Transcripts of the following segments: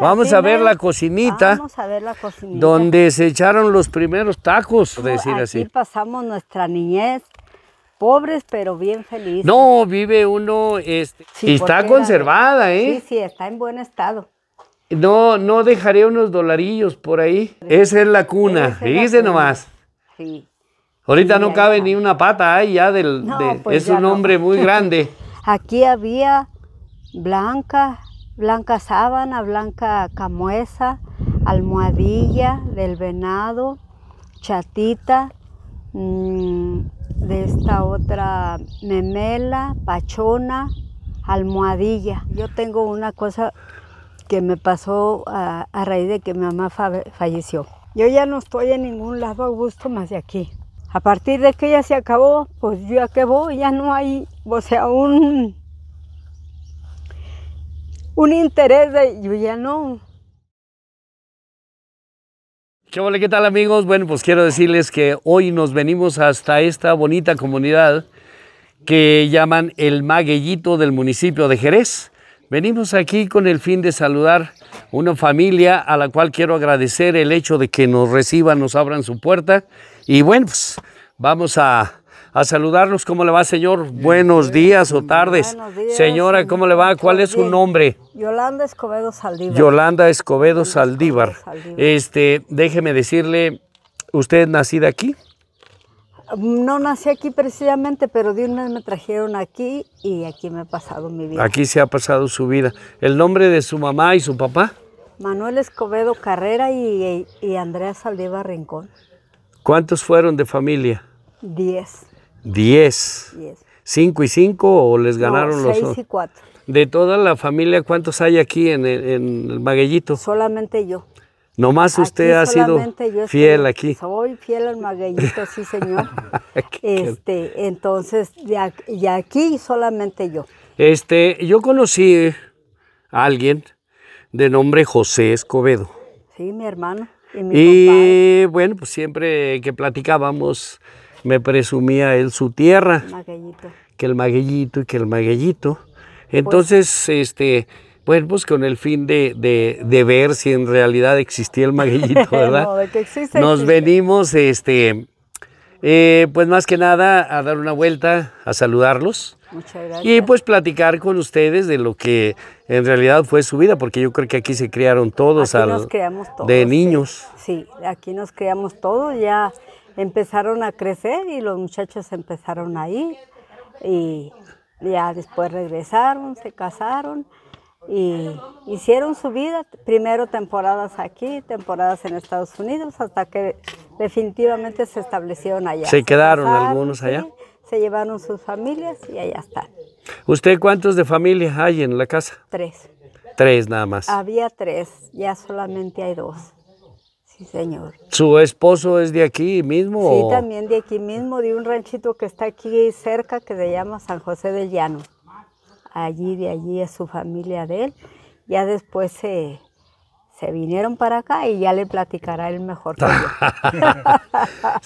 vamos a ver la cocinita. Vamos a ver la cocinita. Donde se echaron los primeros tacos, por decir aquí pasamos nuestra niñez. Pobres pero bien felices. No, vive uno este, y está conservada, ¿eh? Sí, sí, está en buen estado. No, no dejaré unos dolarillos por ahí. Esa es la cuna, dice nomás. Sí. Ahorita no cabe ni una pata ahí ¿eh? ya del... Pues es un hombre muy grande. Aquí había blanca, blanca sábana, blanca camuesa, almohadilla del venado, chatita, mm, de esta otra memela, pachona, almohadilla. Yo tengo una cosa que me pasó a, raíz de que mi mamá falleció. Yo ya no estoy en ningún lado a gusto más de aquí. A partir de que ya se acabó, pues yo acabó, ya no hay, o sea, un un interés de yo ya no. ¿Qué, ¿Qué tal amigos? Bueno, pues quiero decirles que hoy nos venimos hasta esta bonita comunidad que llaman el Maguellito del municipio de Jerez. Venimos aquí con el fin de saludar una familia a la cual quiero agradecer el hecho de que nos reciban, nos abran su puerta. Y bueno, pues vamos a a saludarnos. ¿Cómo le va, señor? Buenos días o tardes. Señora, ¿cómo le va? ¿Cuál es su nombre? Yolanda Escobedo Saldívar. Yolanda Escobedo Saldívar. Este, déjeme decirle, ¿usted es nacida aquí? Mm, no nací aquí precisamente, pero de una mes me trajeron aquí y aquí me ha pasado mi vida. Aquí se ha pasado su vida. ¿El nombre de su mamá y su papá? Manuel Escobedo Carrera y, y Andrea Saldívar Rincón. ¿Cuántos fueron de familia? Diez. 10. ¿Cinco y cinco o les ganaron seis los 6 y 4. De toda la familia, ¿cuántos hay aquí en, el, Maguellito? Solamente yo. Nomás usted ha sido fiel aquí. Soy fiel al maguellito, sí señor. este, entonces, y aquí solamente yo. Este, yo conocí a alguien de nombre José Escobedo. Sí, mi hermano. Y, mi y bueno, pues siempre que platicábamos, me presumía él su tierra. Maguellito. Que el maguellito y que el maguellito. Pues Entonces, este, bueno, pues con el fin de, ver si en realidad existía el maguellito, ¿verdad? no, de que existe, Nos venimos, este, eh, pues más que nada a dar una vuelta, a saludarlos. Muchas gracias. Y pues platicar con ustedes de lo que en realidad fue su vida, porque yo creo que aquí se criaron todos, aquí nos criamos todos de niños. sí, aquí nos criamos todos ya empezaron a crecer y los muchachos empezaron ahí y ya después regresaron, se casaron y hicieron su vida, primero temporadas aquí, temporadas en Estados Unidos, hasta que definitivamente se establecieron allá. Se quedaron algunos allá. se llevaron sus familias y allá están. ¿Usted cuántos de familia hay en la casa? Tres. Tres nada más. Había tres, ya solamente hay dos. Sí, señor. ¿Su esposo es de aquí mismo? Sí, también de aquí mismo, de un ranchito que está aquí cerca que se llama San José del Llano. Allí, de allí es su familia de él. Ya después se, vinieron para acá y ya le platicará el mejor que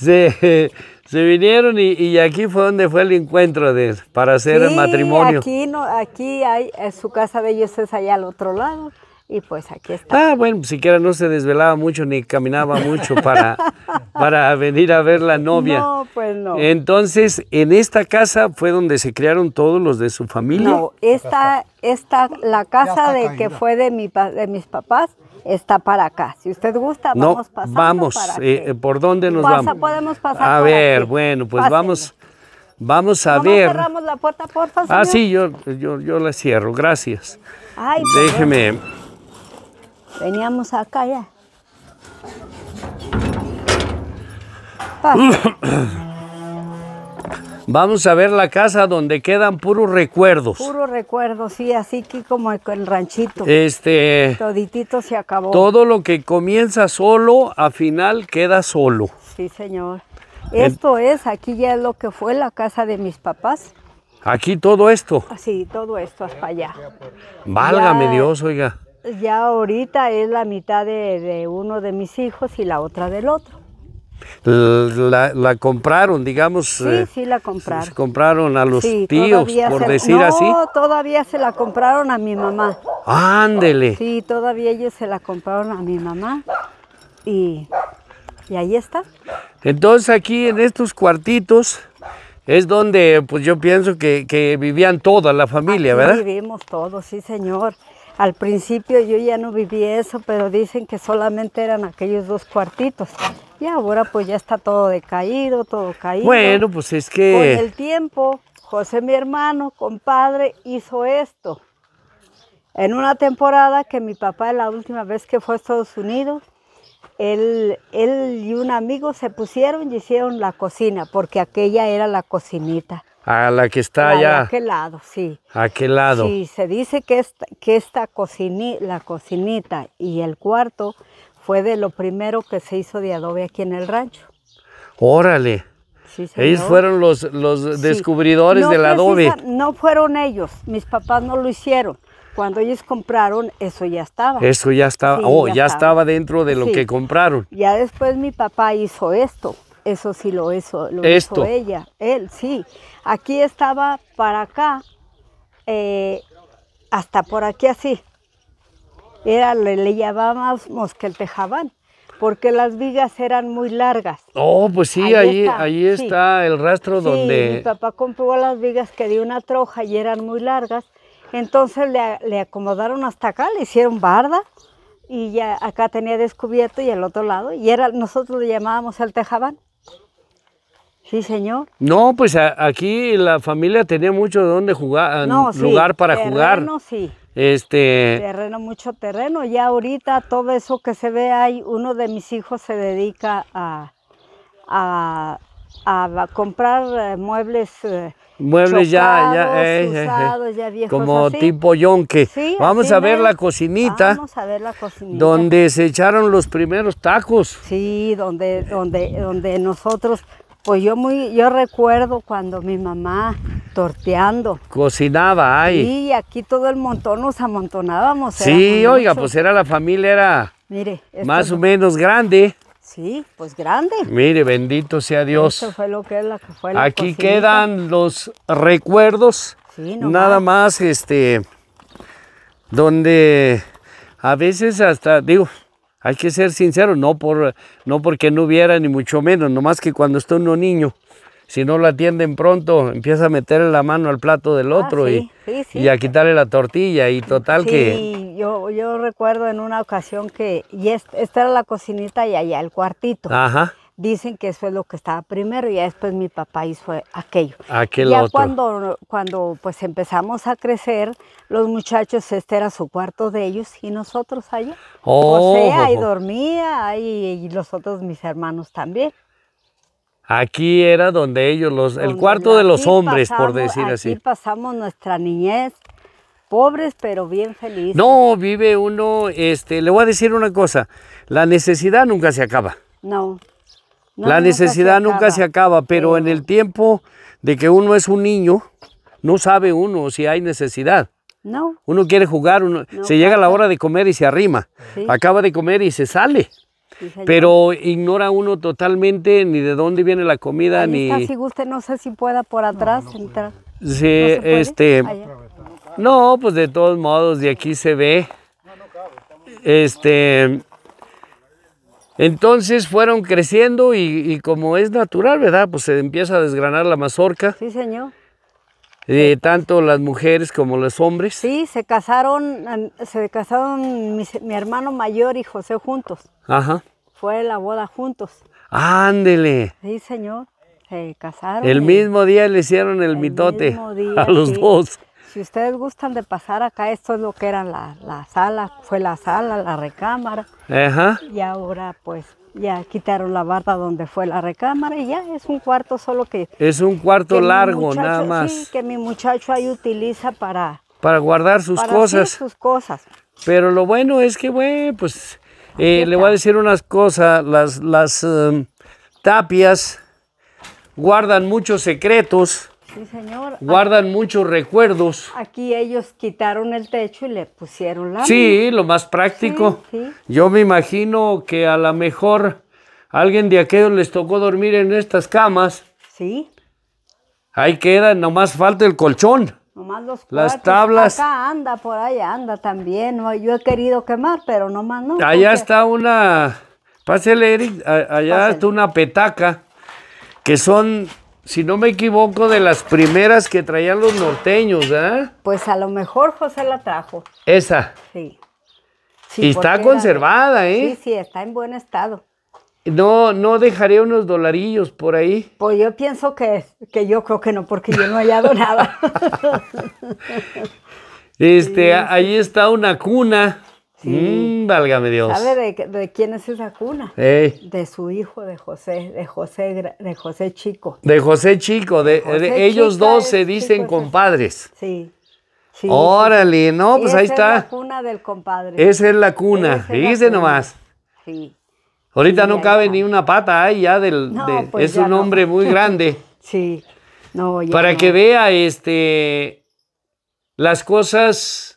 se, vinieron y, aquí fue donde fue el encuentro de, para hacer el matrimonio. Aquí, no, aquí hay, en eh, su casa de ellos es allá al otro lado. Y pues aquí está. Ah, bueno, pues, siquiera no se desvelaba mucho ni caminaba mucho para, para venir a ver la novia. No, pues no. Entonces, en esta casa fue donde se criaron todos los de su familia. No, esta, esta la casa de que fue de, mi, de mis papás está para acá. Si usted gusta, no, vamos pasando vamos, eh, ¿por dónde nos vamos? Podemos pasar A ver, bueno, pues vamos vamos a ver. cerramos la puerta, por favor. Ah, sí, yo, yo, la cierro, gracias. Ay, Déjeme... Veníamos acá ya. Vamos a ver la casa donde quedan puros recuerdos. Puros recuerdos, sí, así que como el ranchito. Este. Toditito se acabó. Todo lo que comienza solo, al final queda solo. Sí, señor. Esto es, aquí ya es lo que fue la casa de mis papás. Aquí todo esto. Sí, todo esto hasta allá. Válgame Dios, oiga. Ya ahorita es la mitad de, uno de mis hijos y la otra del otro. La, compraron, digamos. Sí, eh, sí, la compraron. Se compraron a los tíos, por decir así. No, todavía se la compraron a mi mamá. Ándele. Sí, todavía ellos se la compraron a mi mamá. Y, ahí está. Entonces aquí en estos cuartitos es donde pues yo pienso que, vivían toda la familia, ¿verdad? Vivimos todos, sí, señor. Al principio yo ya no viví eso, pero dicen que solamente eran aquellos dos cuartitos. Y ahora pues ya está todo decaído, todo caído. Bueno, pues es que... Con el tiempo, José mi hermano, compadre, hizo esto. En una temporada que mi papá, la última vez que fue a Estados Unidos, él, él y un amigo se pusieron y hicieron la cocina, porque aquella era la cocinita. A la que está allá. A aquel lado, sí. A aquel lado. Sí, se dice que esta, que esta la cocinita y el cuarto fue de lo primero que se hizo de adobe aquí en el rancho. Órale. ellos fueron los, los descubridores del adobe. No fueron ellos, mis papás no lo hicieron. Cuando ellos compraron, eso ya estaba. Eso ya estaba, oh, ya, estaba. dentro de lo que compraron. Ya después mi papá hizo esto. Eso sí lo hizo, lo ella, él, sí. Aquí estaba para acá, eh, hasta por aquí así. Era, le, llamábamos que el tejabán, porque las vigas eran muy largas. Oh, pues sí, ahí, ahí está, el rastro donde... mi papá compró las vigas que dio una troja y eran muy largas, entonces le, acomodaron hasta acá, le hicieron barda, y ya acá tenía descubierto y al otro lado, y era, nosotros le llamábamos el tejabán. Sí, señor. No, pues aquí la familia tenía mucho donde jugar, no, lugar para terreno, Sí. Este... Terreno, mucho terreno. Ya ahorita todo eso que se ve ahí, uno de mis hijos se dedica a, comprar eh, muebles. Eh, muebles ya, ya, ya viejos, como tipo yonque. Sí, Vamos a ver la cocinita. Vamos a ver la cocinita. Donde se echaron los primeros tacos. Sí, donde, donde, donde nosotros pues yo muy, yo recuerdo cuando mi mamá torteando. Cocinaba ahí. Sí, aquí todo el montón nos amontonábamos. Sí, oiga, pues era la familia, era Mire, más o menos grande. Sí, pues grande. Mire, bendito sea Dios. fue lo que la Aquí quedan los recuerdos. Sí, Nada más, este, donde a veces hasta, digo, hay que ser sincero, no, por, no porque no hubiera ni mucho menos, nomás que cuando está uno niño, si no lo atienden pronto, empieza a meterle la mano al plato del ah, otro y, a quitarle la tortilla y total que... Yo, yo recuerdo en una ocasión que y esta era la cocinita y allá el cuartito. Ajá dicen que eso es lo que estaba primero y después mi papá hizo aquello. Aquel ya cuando cuando pues empezamos a crecer, los muchachos este era su cuarto de ellos y nosotros allá. Oh. O sea, ahí dormía ahí, y los otros mis hermanos también. Aquí era donde ellos los el cuarto de los hombres por decir aquí así. pasamos nuestra niñez pobres pero bien felices. No, vive uno este, le voy a decir una cosa, la necesidad nunca se acaba. No la necesidad nunca se, acaba, pero en el tiempo de que uno es un niño, no sabe uno si hay necesidad. No. Uno quiere jugar, uno, se llega la hora de comer y se arrima. Acaba de comer y se sale. pero ignora uno totalmente ni de dónde viene la comida, ni... si guste, no sé si pueda por atrás entrar. Sí, este... No, pues de todos modos, de aquí se ve. Este... Entonces fueron creciendo y, como es natural, ¿verdad? Pues se empieza a desgranar la mazorca. Sí, señor. Eh, tanto las mujeres como los hombres. Sí, se casaron, se casaron mi, hermano mayor y José juntos. Ajá. Fue la boda juntos. Ándele. Sí, señor. Se casaron. El mismo día le hicieron el, mitote a los dos. Si ustedes gustan de pasar acá, esto es lo que era la, sala, fue la sala, la recámara. Ajá. Y ahora pues ya quitaron la barda donde fue la recámara y ya es un cuarto solo que... Es un cuarto largo nada más. que mi muchacho ahí utiliza para... Para guardar sus para cosas. sus cosas. Pero lo bueno es que, bueno, pues eh, le voy a decir unas cosas, las, las em, tapias guardan muchos secretos. Sí, señor. Guardan muchos recuerdos. Aquí ellos quitaron el techo y le pusieron la... Sí, lo más práctico. Yo me imagino que a lo mejor alguien de aquellos les tocó dormir en estas camas. Sí. Ahí queda, nomás falta el colchón. Nomás los Las tablas. Acá anda, por allá anda también. Yo he querido quemar, pero nomás no. Allá está una... Pásele, Eric. Allá está una petaca que son si no me equivoco, de las primeras que traían los norteños, ¿ah? Pues a lo mejor José la trajo. ¿Esa? Sí. y está conservada, ¿eh? Sí, sí, está en buen estado. No, no dejaré unos dolarillos por ahí. Pues yo pienso que, que yo creo que no, porque yo no he hallado nada. este, ahí está una cuna. Mm, válgame Dios. ¿Sabe de, quién es esa cuna? De su hijo, de José, de José, de José Chico. De José Chico, de, ellos dos se dicen compadres. Sí. Órale, no, pues ahí está. Esa es la cuna del compadre. Esa es la cuna, Dice nomás. Sí. Ahorita no cabe ni una pata ahí ya del. Pues es un hombre muy grande. sí. No, Para que vea este las cosas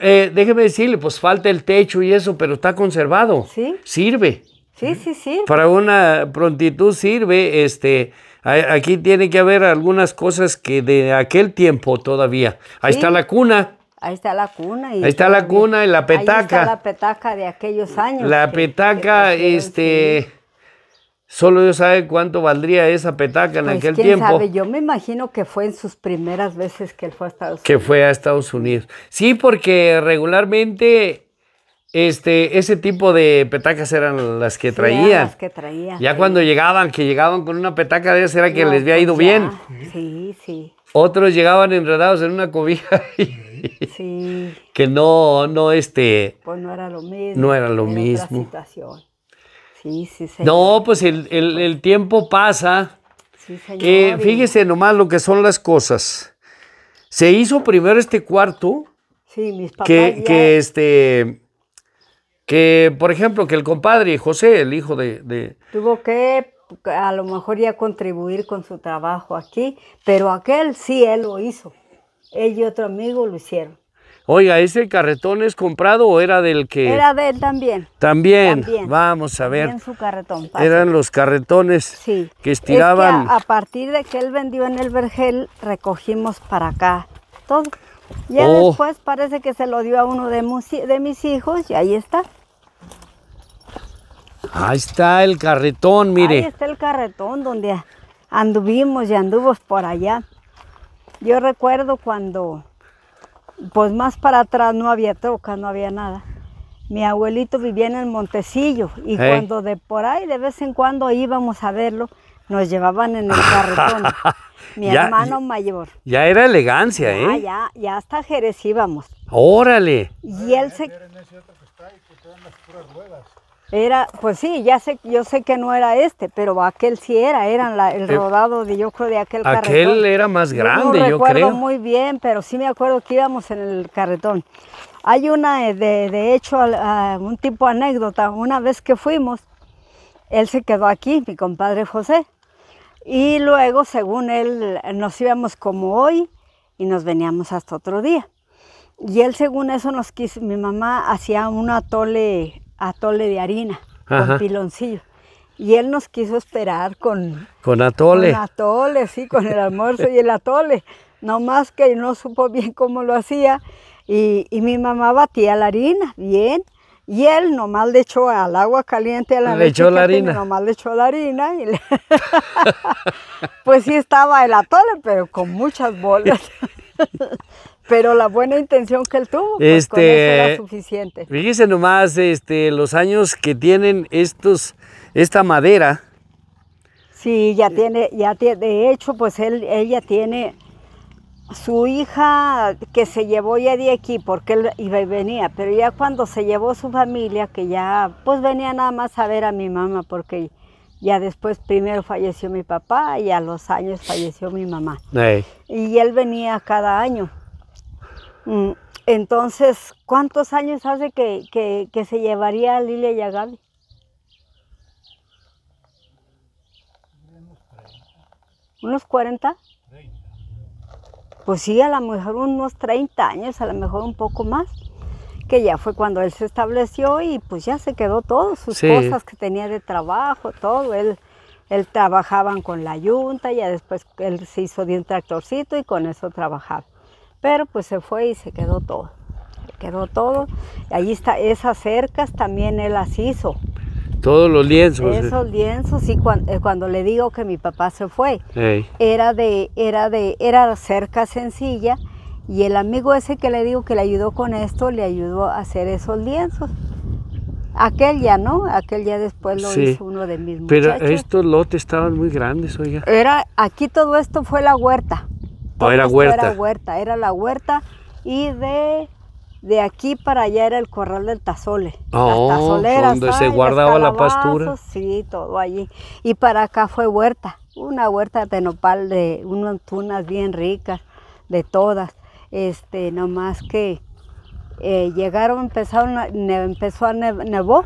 eh, déjeme decirle, pues falta el techo y eso, pero está conservado. Sí. Sirve. Sí, sí, sí. Para una prontitud sirve, este, aquí tiene que haber algunas cosas que de aquel tiempo todavía. Ahí está la cuna. Ahí está la cuna. Y ahí está la cuna y la petaca. Ahí está la petaca de aquellos años. La petaca, este... Solo Dios sabe cuánto valdría esa petaca en pues, aquel quién tiempo. Sabe, yo me imagino que fue en sus primeras veces que él fue a Estados Unidos. Que fue a Estados Unidos. Sí, porque regularmente este, ese tipo de petacas eran las que traían. Las que traía. Ya cuando llegaban, que llegaban con una petaca de esas era que les había pues ido bien. Sí, sí. Otros llegaban enredados en una cobija. sí. que no, no, este. Pues no era lo mismo. No era lo mismo. No, pues, pues el, tiempo pasa. Sí, eh, fíjese nomás lo que son las cosas. Se hizo primero este cuarto. Sí, mis papás. Que, este. Que, por ejemplo, que el compadre José, el hijo de, de. Tuvo que a lo mejor ya contribuir con su trabajo aquí, pero aquel sí él lo hizo. Él y otro amigo lo hicieron. Oiga, ¿ese carretón es comprado o era del que...? Era de él también. También, vamos a ver. su carretón. Eran los carretones que estiraban. a, partir de que él vendió en el vergel, recogimos para acá todo. Ya oh. después parece que se lo dio a uno de, de mis hijos y ahí está. Ahí está el carretón, mire. Ahí está el carretón donde anduvimos y anduvos por allá. Yo recuerdo cuando pues más para atrás no había troca, no había nada. Mi abuelito vivía en el Montecillo y cuando de por ahí de vez en cuando íbamos a verlo, nos llevaban en el carretón. mi hermano mayor. Ya era elegancia, ¿eh? Ya, ya hasta Jerez íbamos. Órale. Y él se... Era, pues sí, ya sé, yo sé que no era este, pero aquel sí era, era el eh, rodado de yo creo de aquel, carretón. Aquel era más grande, yo, no yo creo. muy bien, pero sí me acuerdo que íbamos en el carretón. Hay una, eh, de, hecho, un tipo anécdota. Una vez que fuimos, él se quedó aquí, mi compadre José, y luego, según él, nos íbamos como hoy y nos veníamos hasta otro día. Y él, según eso, nos quiso, mi mamá hacía un atole atole de harina, con piloncillo. Y él nos quiso esperar con... Con atole. Con atole, sí, con el almuerzo y el atole. No más que no supo bien cómo lo hacía. Y, mi mamá batía la harina, bien. Y él nomás le echó al agua caliente a la Le echó la harina. Nomás le echó la harina. Y pues sí estaba el atole, pero con muchas bolas. Pero la buena intención que él tuvo, pues con este, era suficiente. Fíjese nomás este, los años que tienen estos, esta madera. Sí, ya tiene, ya tiene, de hecho, pues él, ella tiene su hija que se llevó ya de aquí, porque él venía, pero ya cuando se llevó su familia, que ya, pues venía nada más a ver a mi mamá, porque ya después primero falleció mi papá y a los años falleció mi mamá. Y él venía cada año. Mm, entonces, ¿cuántos años hace que, se llevaría a Lilia y a ¿Unos 40? Pues sí, a lo mejor unos 30 años, a lo mejor un poco más, que ya fue cuando él se estableció y pues ya se quedó todo, sus cosas que tenía de trabajo, todo. Él, él trabajaban con la yunta, ya después él se hizo de un tractorcito y con eso trabajaba. Pero pues se fue y se quedó todo. Se quedó todo. allí está, esas cercas también él las hizo. Todos los lienzos. Eh. Esos lienzos, Y eh, cuando, le digo que mi papá se fue. Era de, era de, era cerca sencilla. Y el amigo ese que le digo que le ayudó con esto, le ayudó a hacer esos lienzos. Aquel ya, ¿no? Aquel ya después lo hizo uno de mis muchachos. Pero estos lotes estaban muy grandes, oiga. Era, aquí todo esto fue la huerta era huerta. Era huerta, era la huerta y de, de aquí para allá era el corral del Tazole. Oh, las donde se guardaba la pastura. Sí, todo allí. Y para acá fue huerta, una huerta de nopal de unas tunas bien ricas, de todas. Este, nomás que eh, llegaron, empezaron, empezó a nevó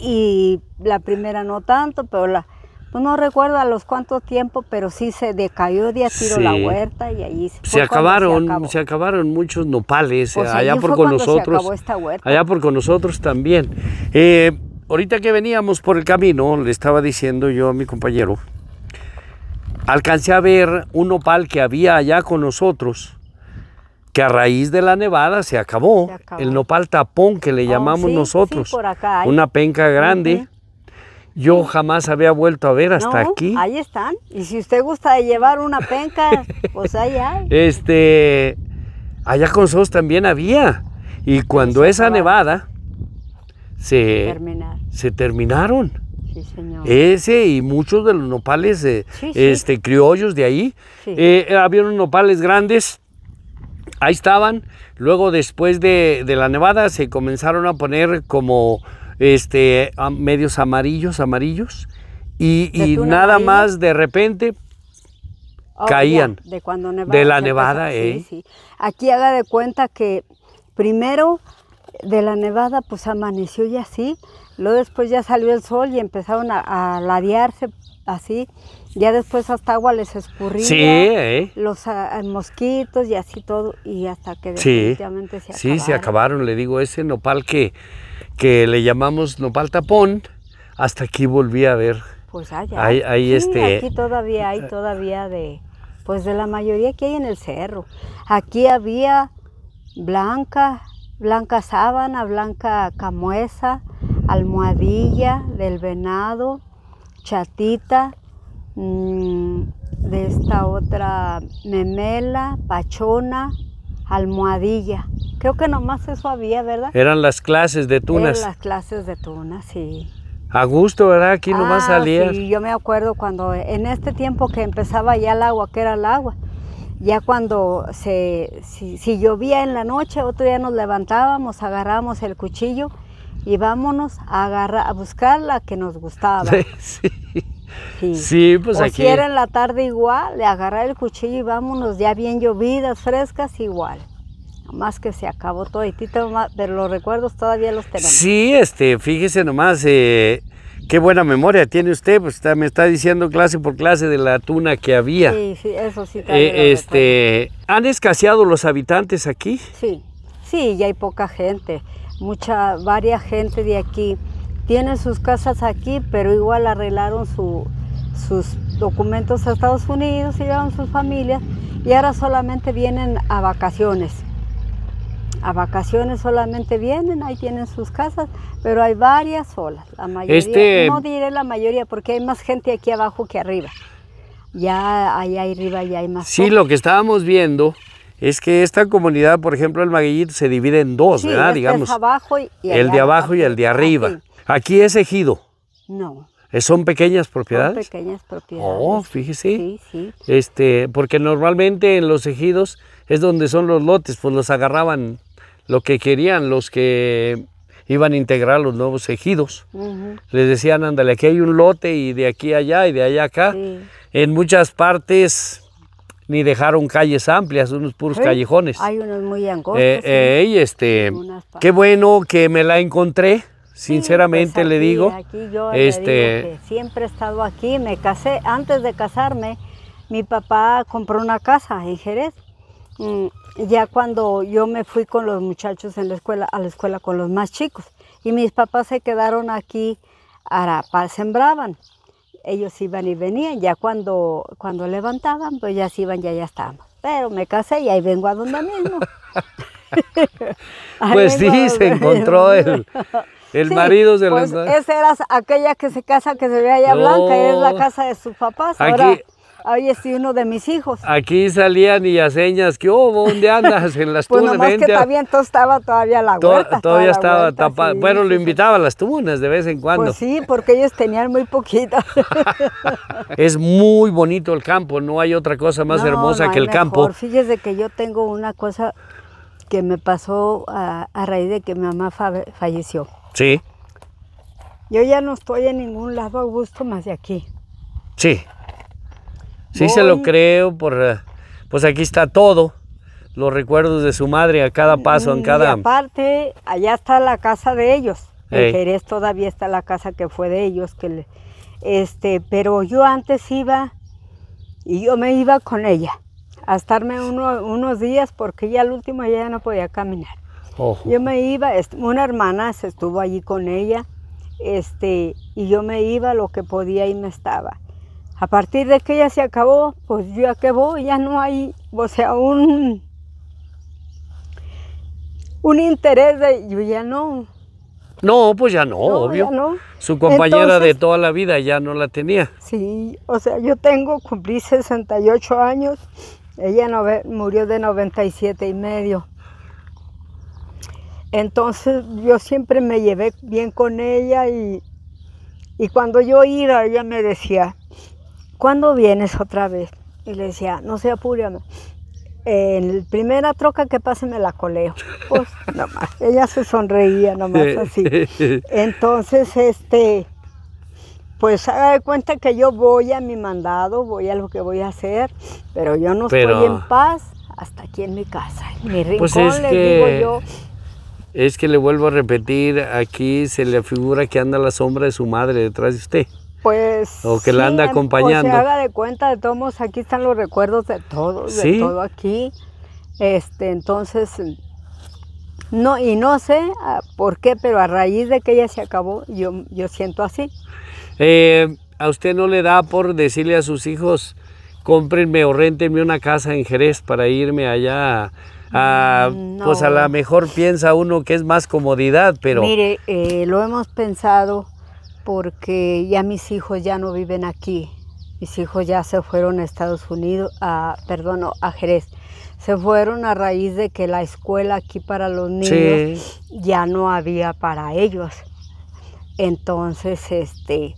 y la primera no tanto, pero la pues no recuerdo a los cuantos tiempos, pero sí se decayó de a tiro la huerta y ahí se acabaron, se, acabaron muchos nopales pues eh, allá por con nosotros. Allá por con nosotros también. Eh, ahorita que veníamos por el camino, le estaba diciendo yo a mi compañero, alcancé a ver un nopal que había allá con nosotros que a raíz de la nevada se acabó, el nopal tapón que le oh, llamamos nosotros, una penca grande. Yo jamás había vuelto a ver hasta aquí. Ahí están. Y si usted gusta de llevar una penca, pues ahí hay. Este, allá con Sos también había. Y pues cuando esa nevada se, se terminaron. Sí, señor. Ese y muchos de los nopales eh, este, criollos de ahí. Eh, eh, había unos nopales grandes. Ahí estaban. Luego, después de, de la nevada, se comenzaron a poner como este, medios amarillos, amarillos, y, nada más de repente oh, caían. de cuando De la nevada, eh. Aquí haga de cuenta que primero de la nevada pues amaneció y así, luego después ya salió el sol y empezaron a, ladearse así, ya después hasta agua les escurría, ¿eh? los ah, ah, mosquitos y así todo, y hasta que definitivamente se acabaron. Sí, se acabaron, le digo, ese nopal que que le llamamos nopal tapón, hasta aquí volví a ver. Pues allá. Hay, hay este... Aquí todavía hay todavía de, pues de la mayoría que hay en el cerro. Aquí había blanca, blanca sábana, blanca camuesa, almohadilla del venado, chatita, mm, de esta otra memela, pachona, almohadilla. Creo que nomás eso había, ¿verdad? Eran las clases de tunas. Eran las clases de tunas, sí. A gusto, ¿verdad? Aquí nomás ah, salía. salías. Sí, yo me acuerdo cuando, en este tiempo que empezaba ya el agua, que era el agua, ya cuando se, si, llovía en la noche, otro día nos levantábamos, agarrábamos el cuchillo y vámonos a, agarrar, a buscar la que nos gustaba. Sí, sí. pues Si era en la tarde igual, le agarrar el cuchillo y vámonos ya bien llovidas, frescas, igual más que se acabó todo y pero los recuerdos todavía los tenemos. Sí, este, fíjese nomás, eh, qué buena memoria tiene usted, pues me está diciendo clase por clase de la tuna que había. Sí, sí, eso sí. Eh, este, ¿Han escaseado los habitantes aquí? Sí, sí, ya hay poca gente, mucha, varia gente de aquí. Tienen sus casas aquí, pero igual arreglaron su, sus documentos a Estados Unidos, y llevaron sus familias y ahora solamente vienen a vacaciones a vacaciones solamente vienen, ahí tienen sus casas, pero hay varias olas. La mayoría, este no diré la mayoría porque hay más gente aquí abajo que arriba. Ya ahí arriba ya hay más. Sí, lo que estábamos viendo es que esta comunidad, por ejemplo, el Maguillito se divide en dos, ¿verdad? Este Digamos. el de abajo y el de ah, arriba. Aquí, es ejido. No. ¿Son pequeñas propiedades? Son pequeñas propiedades. Oh, fíjese. Sí, sí. Este, porque normalmente en los ejidos es donde son los lotes, pues los agarraban lo que querían los que iban a integrar los nuevos ejidos. Les decían, ándale, aquí hay un lote y de aquí allá y de allá acá. En muchas partes ni dejaron calles amplias, unos puros callejones. Hay unos muy eh, angostos. Eh, este, qué bueno que me la encontré. Pues sinceramente le digo, yo este, siempre he estado aquí, me casé, antes de casarme, mi papá compró una casa en Jerez Mm, ya cuando yo me fui con los muchachos en la escuela, a la escuela con los más chicos, y mis papás se quedaron aquí, para sembraban. Ellos iban y venían, ya cuando, cuando levantaban, pues ya se iban, ya ya estábamos. Pero me casé y ahí vengo a donde mismo. pues sí, se encontró el, marido de pues Esa era aquella que se casa, que se ve allá blanca, y es la casa de sus papás. Ahí estoy uno de mis hijos. Aquí salían y a señas que, oh, ¿dónde andas? En las pues Nomás que también todo estaba todavía la huerta. todavía estaba tapada. bueno, lo invitaba a las tunas de vez en cuando. Pues sí, porque ellos tenían muy poquito. es muy bonito el campo, no hay otra cosa más hermosa que el mejor. campo. Fíjese que yo tengo una cosa que me pasó a, raíz de que mi mamá falleció. Sí. Yo ya no estoy en ningún lado a gusto más de aquí. Sí. Sí se lo creo, por, eh, pues aquí está todo, los recuerdos de su madre a cada paso, en mm, cada... Y aparte, allá está la casa de ellos, en Jerez todavía está la casa que fue de ellos, que este, pero yo antes iba y yo me iba con ella a estarme unos días porque ya al último ya no podía caminar. Yo me iba, una hermana se estuvo allí con ella, este, y yo me iba lo que podía y me estaba. A partir de que ella se acabó, pues ya acabó, ya no hay, o sea, un, un interés de, yo ya no. No, pues ya no, obvio. no. Su compañera de toda la vida ya no la tenía. Sí, o sea, yo tengo, cumplí 68 años, ella no, murió de 97 y medio. Entonces yo siempre me llevé bien con ella y, y cuando yo iba, ella me decía, ¿cuándo vienes otra vez? Y le decía, no sea apure. En la primera troca que pase me la coleo. Pues, ella se sonreía nomás así. Entonces, este, pues haga de cuenta que yo voy a mi mandado, voy a lo que voy a hacer, pero yo no estoy en paz hasta aquí en mi casa, pues es que... Es que le vuelvo a repetir, aquí se le figura que anda la sombra de su madre detrás de usted. Pues. O que la anda acompañando. se haga de cuenta de todos, aquí están los recuerdos de todos, de todo aquí. Este, entonces, no, y no sé ah, por qué, pero a raíz de que ella se acabó, yo, yo siento así. Eh, ¿A usted no le da por decirle a sus hijos, cómprenme o rentenme una casa en Jerez para irme allá? a mm, Pues a lo mejor piensa uno que es más comodidad, pero... Mire, eh, lo hemos pensado, porque ya mis hijos ya no viven aquí. Mis hijos ya se fueron a Estados Unidos, a, perdón, a Jerez. Se fueron a raíz de que la escuela aquí para los niños ya no había para ellos. Entonces, este,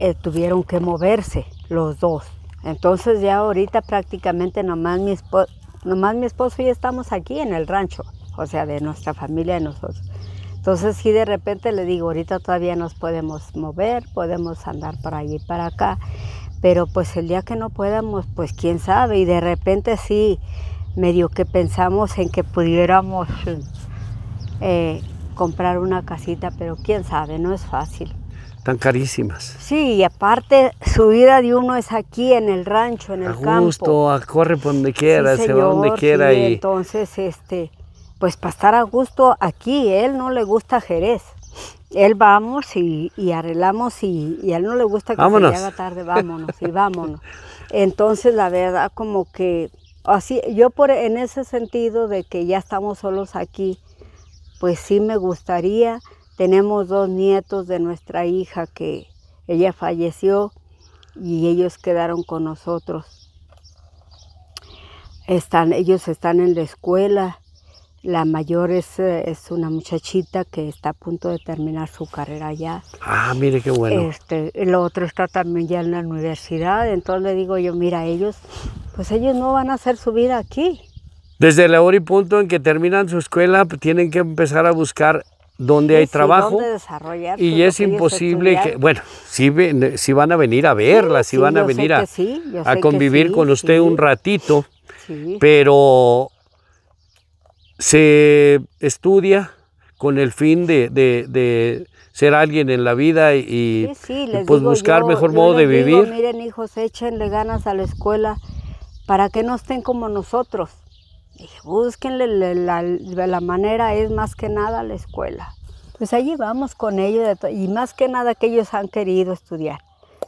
eh, tuvieron que moverse los dos. Entonces ya ahorita prácticamente nomás mi, esposo, y estamos aquí en el rancho, o sea, de nuestra familia, de nosotros. Entonces sí de repente le digo, ahorita todavía nos podemos mover, podemos andar por allí y para acá, pero pues el día que no podamos, pues quién sabe, y de repente sí, medio que pensamos en que pudiéramos eh, comprar una casita, pero quién sabe, no es fácil. Tan carísimas. Sí, y aparte su vida de uno es aquí en el rancho, en el gusto, campo. A corre por donde quiera, se va donde quiera y entonces este pues estar a gusto aquí. Él no le gusta Jerez. Él vamos y, arreglamos y, a él no le gusta que se tarde, vámonos y vámonos. Entonces la verdad como que así, yo por en ese sentido de que ya estamos solos aquí, pues sí me gustaría. Tenemos dos nietos de nuestra hija que ella falleció y ellos quedaron con nosotros. Están, ellos están en la escuela la mayor eh, es, una muchachita que está a punto de terminar su carrera ya. Ah, mire qué bueno. Este, el otro está también ya en la universidad, entonces le digo yo, mira, ellos, pues ellos no van a hacer su vida aquí. Desde la hora y punto en que terminan su escuela, tienen que empezar a buscar donde hay trabajo y es imposible que bueno si van a venir a verla si van a venir a, a convivir con usted un ratito pero se estudia con el fin de, ser alguien en la vida y, pues buscar mejor modo de vivir. Miren hijos, échenle ganas a la escuela para que no estén como nosotros. búsquenle la, manera, es más que nada la escuela. Pues allí vamos con ellos y más que nada que ellos han querido estudiar.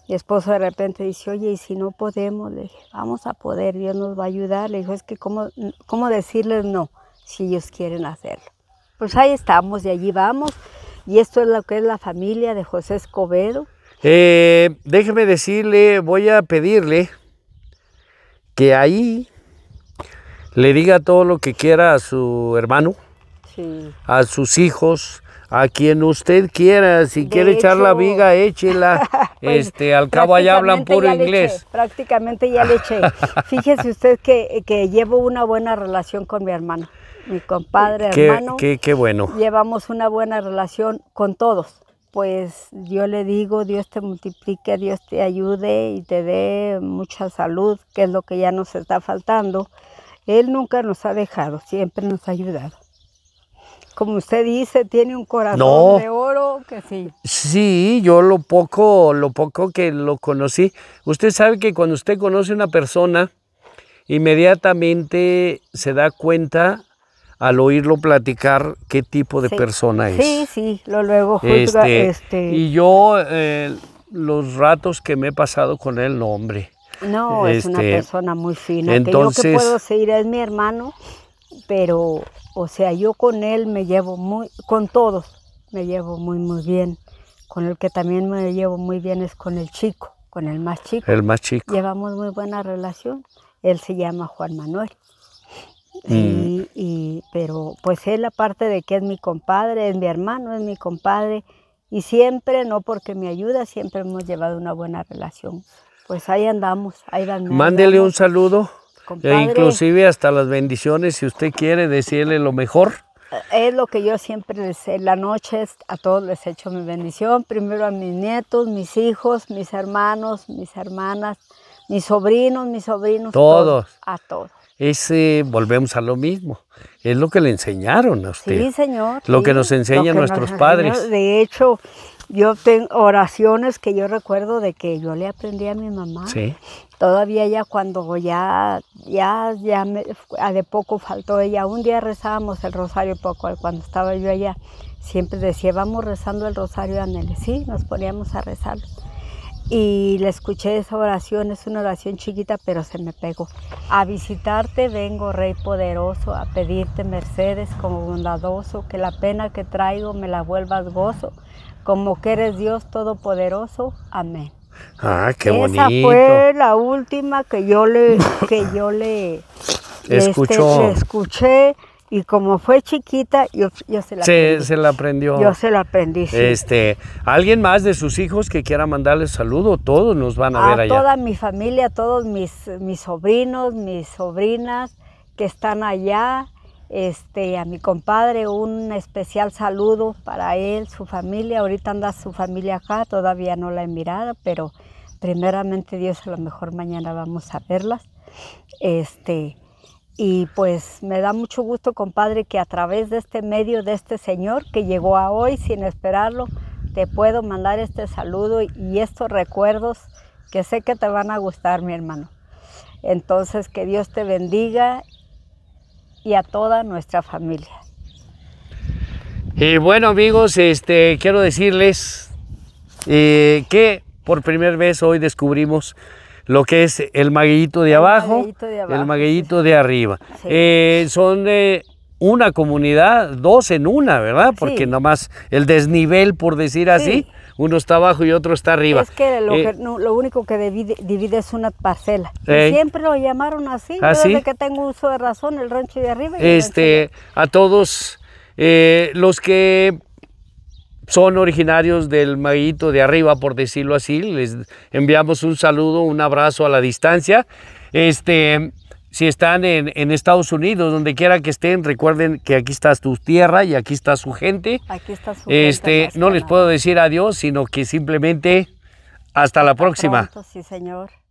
Mi esposo de repente dice, oye, ¿y si no podemos? Le vamos a poder, Dios nos va a ayudar. Le dijo, es que cómo, cómo decirles no si ellos quieren hacerlo. Pues ahí estamos y allí vamos. Y esto es lo que es la familia de José Escobedo. Eh, déjeme decirle, voy a pedirle que ahí le diga todo lo que quiera a su hermano, a sus hijos, a quien usted quiera. Si quiere echar la viga, échela. este, al cabo allá hablan puro inglés. prácticamente ya le eché. Fíjese usted que, que llevo una buena relación con mi hermano mi compadre, hermano. Qué, bueno. Llevamos una buena relación con todos. Pues yo le digo, Dios te multiplique, Dios te ayude y te dé mucha salud, que es lo que ya nos está faltando. Él nunca nos ha dejado, siempre nos ha ayudado. Como usted dice, tiene un corazón de oro que sí. Sí, yo lo poco, lo poco que lo conocí. Usted sabe que cuando usted conoce a una persona, inmediatamente se da cuenta al oírlo platicar qué tipo de persona es. Sí, sí, lo luego juzga. Este, este. Y yo, eh, los ratos que me he pasado con él, no, hombre. No, es una este, persona muy fina. Entonces, que que puedo seguir es mi hermano, pero, o sea, yo con él me llevo muy, con todos me llevo muy, muy bien. Con el que también me llevo muy bien es con el chico, con el más chico. El más chico. Llevamos muy buena relación. Él se llama Juan Manuel. Mm. Y, pero pues es la de que es mi compadre, es mi hermano, es mi compadre, y siempre, no porque me ayuda, siempre hemos llevado una buena relación. Pues ahí andamos, ahí andamos. Mándele un saludo, e inclusive hasta las bendiciones, si usted quiere decirle lo mejor. Eh, es lo que yo siempre les, en la noche a todos les echo mi bendición, primero a mis nietos, mis hijos, mis hermanos, mis hermanas, mis sobrinos, mis sobrinos. todos a todos ese volvemos a lo mismo. Es lo que le enseñaron a usted. Sí, señor. Lo que nos enseñan nuestros padres. de hecho, yo tengo oraciones que yo recuerdo de que yo le aprendí a mi mamá. Sí. Todavía ya cuando ya, ya, ya de poco faltó ella. Un día rezábamos el rosario poco, cuando estaba yo allá. Siempre decía, vamos rezando el rosario, Anel. Sí, nos poníamos a rezar y le escuché esa oración, es una oración chiquita, pero se me pegó. A visitarte vengo, Rey poderoso, a pedirte mercedes como bondadoso, que la pena que traigo me la vuelvas gozo, como que eres Dios todopoderoso. Amén. Ah, qué bonito. Esa fue la última que yo le que yo le, este, escuché y como fue chiquita, yo, se la se, Se la aprendió. Yo se la aprendí, Este, ¿Alguien más de sus hijos que quiera mandarles saludo? Todos nos van a, ver allá. A toda mi familia, todos mis, mis sobrinos, mis sobrinas que están allá. Este, a mi compadre un especial saludo para él, su familia. Ahorita anda su familia acá, todavía no la he mirado, pero primeramente Dios a lo mejor mañana vamos a verlas. Este, y pues me da mucho gusto, compadre, que a través de este medio de este señor que llegó a hoy sin esperarlo, te puedo mandar este saludo y estos recuerdos que sé que te van a gustar, mi hermano. Entonces, que Dios te bendiga y a toda nuestra familia. Y bueno, amigos, este, quiero decirles eh, que por primera vez hoy descubrimos lo que es el maguillito de, abajo, el maguillito de arriba. Eh, son de una comunidad, dos en una, ¿verdad? Porque nomás el desnivel, por decir así, uno está abajo y otro está arriba. Es que lo, eh, único que divide, es una parcela. siempre lo llamaron así, Así. ¿Ah, yo desde que tengo uso de razón, el rancho de arriba. Y este, A todos eh, los que son originarios del Maguito de arriba, por decirlo así. Les enviamos un saludo, un abrazo a la distancia. Este, si están en, en Estados Unidos, donde quiera que estén, recuerden que aquí está su tierra y aquí está su gente. este, No les puedo decir adiós, sino que simplemente hasta, la próxima. señor.